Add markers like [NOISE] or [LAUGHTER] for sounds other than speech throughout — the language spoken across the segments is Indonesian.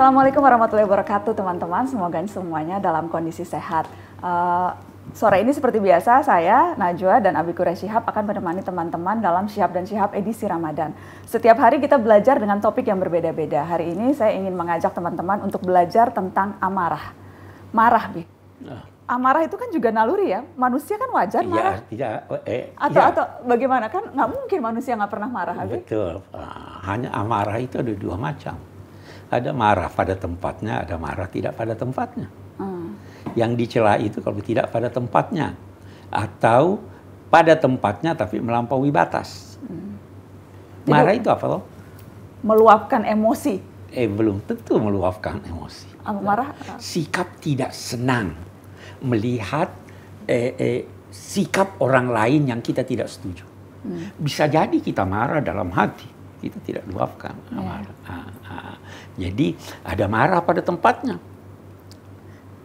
Assalamualaikum warahmatullahi wabarakatuh teman-teman. Semoga semuanya dalam kondisi sehat. Uh, sore ini seperti biasa saya, Najwa dan Abi Quraish Shihab akan menemani teman-teman dalam Shihab dan Shihab edisi Ramadan. Setiap hari kita belajar dengan topik yang berbeda-beda. Hari ini saya ingin mengajak teman-teman untuk belajar tentang amarah. Marah, Bi. Ah. amarah itu kan juga naluri ya. Manusia kan wajar iya, marah. Iya, Ya, Eh, atau, ya. atau bagaimana kan nggak mungkin manusia nggak pernah marah. Betul. Habis. Ah, hanya amarah itu ada dua macam. Ada marah pada tempatnya, ada marah tidak pada tempatnya. Hmm. Yang dicela itu kalau tidak pada tempatnya atau pada tempatnya tapi melampaui batas. Hmm. Marah itu apa loh? Meluapkan emosi. Eh belum tentu meluapkan emosi. Ah, marah? Sikap tidak senang melihat eh, eh, sikap orang lain yang kita tidak setuju. Hmm. Bisa jadi kita marah dalam hati, kita tidak luapkan yeah. marah. Nah. Jadi ada marah pada tempatnya.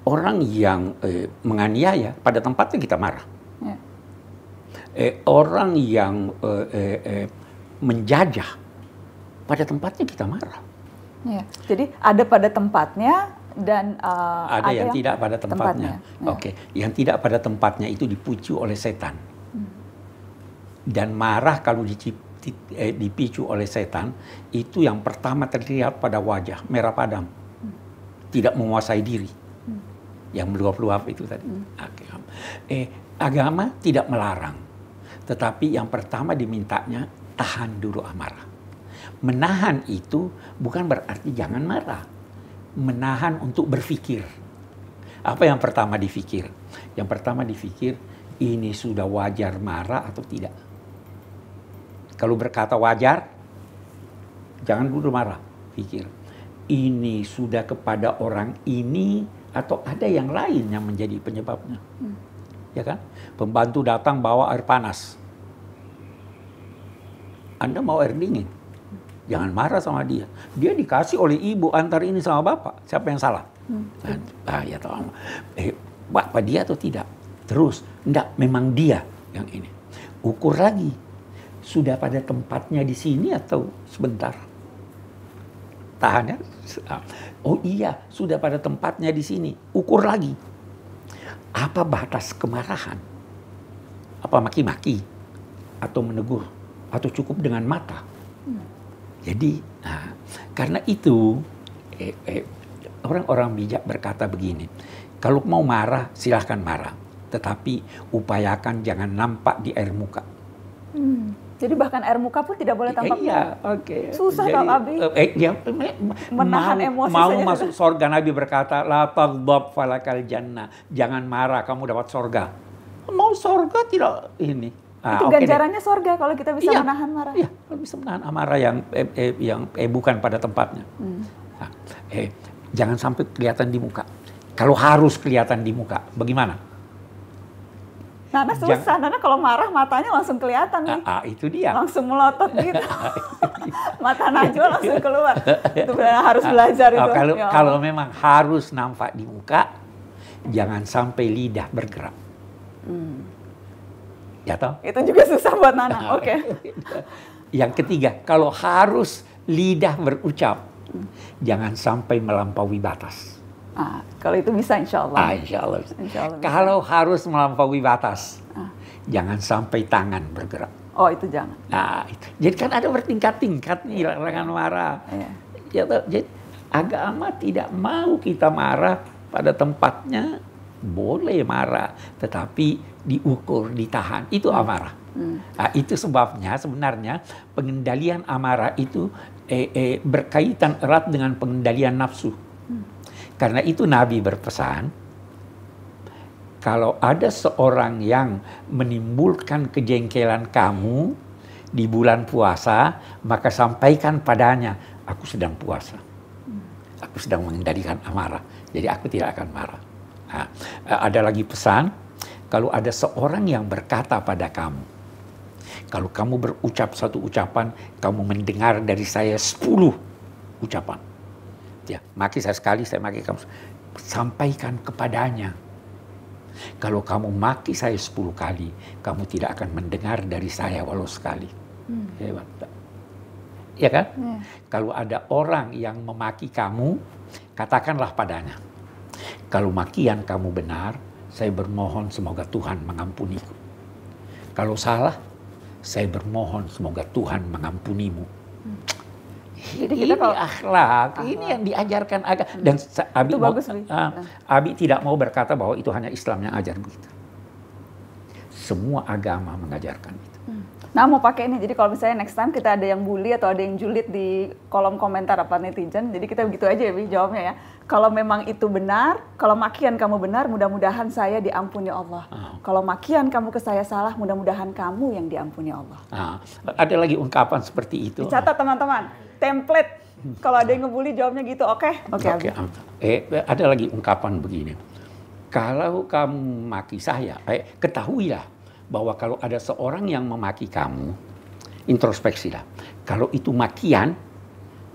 Orang yang eh, menganiaya pada tempatnya kita marah. Ya. Eh, orang yang eh, eh, eh menjajah pada tempatnya kita marah. Ya. Jadi ada pada tempatnya dan uh, ada, ada yang, yang tidak pada tempatnya. tempatnya. Ya. Oke, okay. yang tidak pada tempatnya itu dipuji oleh setan. Hmm. Dan marah kalau Eh, dipicu oleh setan itu yang pertama terlihat pada wajah merah padam, tidak menguasai diri, yang meluap-luap itu tadi. Agama. Eh, agama tidak melarang, tetapi yang pertama dimintanya tahan dulu amarah. Menahan itu bukan berarti jangan marah, menahan untuk berpikir. Apa yang pertama difikir? Yang pertama difikir ini sudah wajar marah atau tidak kalau berkata wajar, jangan dulu marah, pikir. Ini sudah kepada orang ini atau ada yang lain yang menjadi penyebabnya. Hmm. Ya kan? Pembantu datang bawa air panas. Anda mau air dingin. Jangan marah sama dia. Dia dikasih oleh ibu antar ini sama bapak. Siapa yang salah? Hmm. Ah, ya tolong. Eh, bapak dia atau tidak? Terus, enggak, memang dia yang ini. Ukur lagi sudah pada tempatnya di sini atau sebentar? Tahan ya. Ah. Oh iya, sudah pada tempatnya di sini. Ukur lagi. Apa batas kemarahan? Apa maki-maki? Atau menegur? Atau cukup dengan mata? Hmm. Jadi, nah, karena itu eh, eh, orang-orang bijak berkata begini. Kalau mau marah, silahkan marah. Tetapi upayakan jangan nampak di air muka. Hmm. Jadi bahkan air muka pun tidak boleh tampak. Iya, oke. Okay. Susah kalau Abi. Eh, eh ya, menahan mau, emosi. Mau saja masuk sorga surga Nabi berkata, "La taghdab falakal jannah." Jangan marah, kamu dapat surga. Mau surga tidak ini. Ah, itu ganjarannya deh. sorga kalau kita bisa iya, menahan marah. Iya, kalau bisa menahan amarah yang eh, eh, yang eh, bukan pada tempatnya. Hmm. Nah, eh, jangan sampai kelihatan di muka. Kalau harus kelihatan di muka, bagaimana? Nana susah, Jangan. Nana kalau marah matanya langsung kelihatan nih. Ah, ah itu dia. Langsung melotot gitu. [LAUGHS] Mata Najwa langsung keluar. Itu benar harus ah, belajar ah, itu. Kalau, ya. kalau memang harus nampak di muka, jangan sampai lidah bergerak. Hmm. Ya toh? Itu juga susah buat Nana. Oke. Okay. [LAUGHS] Yang ketiga, kalau harus lidah berucap, hmm. jangan sampai melampaui batas. Ah, kalau itu bisa insya Allah. Ah, insya Allah. Insya Allah Kalau harus melampaui batas, ah. jangan sampai tangan bergerak. Oh itu jangan. Nah, itu. jadi kan ada bertingkat-tingkat nih iya. larangan marah. Yeah. Ya jadi agama tidak mau kita marah pada tempatnya, boleh marah, tetapi diukur, ditahan. Itu hmm. amarah. Hmm. Nah, itu sebabnya sebenarnya pengendalian amarah itu eh, eh, berkaitan erat dengan pengendalian nafsu. Karena itu Nabi berpesan, kalau ada seorang yang menimbulkan kejengkelan kamu di bulan puasa, maka sampaikan padanya, aku sedang puasa. Aku sedang mengendalikan amarah, jadi aku tidak akan marah. Nah, eh, ada lagi pesan, kalau ada seorang yang berkata pada kamu, kalau kamu berucap satu ucapan, kamu mendengar dari saya sepuluh ucapan. Ya, maki saya sekali, saya maki kamu. Sampaikan kepadanya. Kalau kamu maki saya sepuluh kali, kamu tidak akan mendengar dari saya walau sekali. Hmm. Hebat. Ya kan? Hmm. Kalau ada orang yang memaki kamu, katakanlah padanya. Kalau makian kamu benar, saya bermohon semoga Tuhan mengampuniku. Kalau salah, saya bermohon semoga Tuhan mengampunimu. Jadi kita ini kalau, akhlak, akhlak, ini yang diajarkan agama. Hmm. Dan Abi, itu mau, bagus, Abi. Ah, Abi tidak mau berkata bahwa itu hanya Islam yang ajar begitu. Semua agama mengajarkan itu. Hmm. Nah mau pakai ini, jadi kalau misalnya next time kita ada yang bully atau ada yang julid di kolom komentar apa netizen, jadi kita begitu aja ya Bi, jawabnya ya. Kalau memang itu benar, kalau makian kamu benar, mudah-mudahan saya diampuni Allah. Ah. Kalau makian kamu ke saya salah, mudah-mudahan kamu yang diampuni Allah. Ah. Ada lagi ungkapan seperti itu. Dicatat teman-teman template. Kalau ada yang ngebully jawabnya gitu, oke? Okay? Oke. Okay, okay. Eh, ada lagi ungkapan begini. Kalau kamu maki saya, eh, ketahuilah bahwa kalau ada seorang yang memaki kamu, introspeksi lah Kalau itu makian,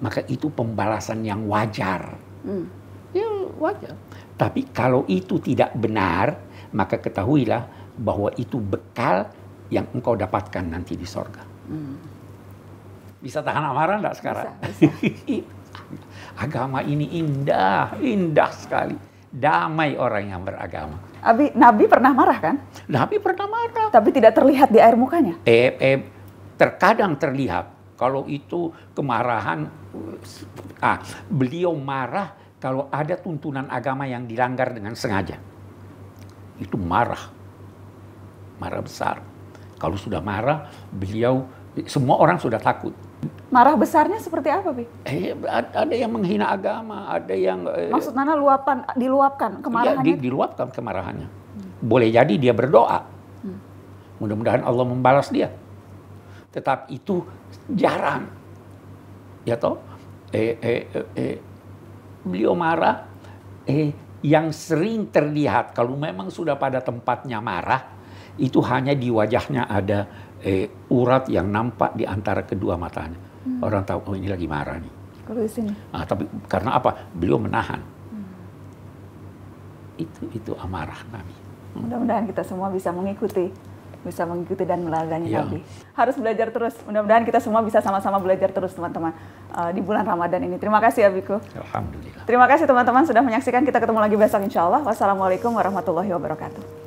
maka itu pembalasan yang wajar. Hmm. Ya wajar. Tapi kalau itu tidak benar, maka ketahuilah bahwa itu bekal yang engkau dapatkan nanti di sorga. Hmm. Bisa tahan amarah enggak sekarang? Bisa, bisa. [LAUGHS] Agama ini indah, indah sekali. Damai orang yang beragama. Abi, Nabi pernah marah kan? Nabi pernah marah. Tapi tidak terlihat di air mukanya? Eh, eh terkadang terlihat. Kalau itu kemarahan, ah, beliau marah kalau ada tuntunan agama yang dilanggar dengan sengaja. Itu marah. Marah besar. Kalau sudah marah, beliau, semua orang sudah takut Marah besarnya seperti apa, Pi? Eh, ada yang menghina agama, ada yang... Eh, Maksud Nana luapan, diluapkan kemarahannya? Iya, diluapkan kemarahannya. Hmm. Boleh jadi dia berdoa. Hmm. Mudah-mudahan Allah membalas dia. Tetapi itu jarang. Ya toh? Eh, eh, eh, eh. Beliau marah. Eh, yang sering terlihat kalau memang sudah pada tempatnya marah, itu hanya di wajahnya ada eh, urat yang nampak di antara kedua matanya Hmm. Orang tahu oh ini lagi marah nih. Kalau di sini. Ah tapi karena apa? Beliau menahan. Hmm. Itu itu amarah Nabi. Hmm. Mudah-mudahan kita semua bisa mengikuti bisa mengikuti dan meladani ya. Nabi. Harus belajar terus. Mudah-mudahan kita semua bisa sama-sama belajar terus teman-teman uh, di bulan Ramadan ini. Terima kasih Abiku. Alhamdulillah. Terima kasih teman-teman sudah menyaksikan. Kita ketemu lagi besok insya Allah. Wassalamualaikum warahmatullahi wabarakatuh.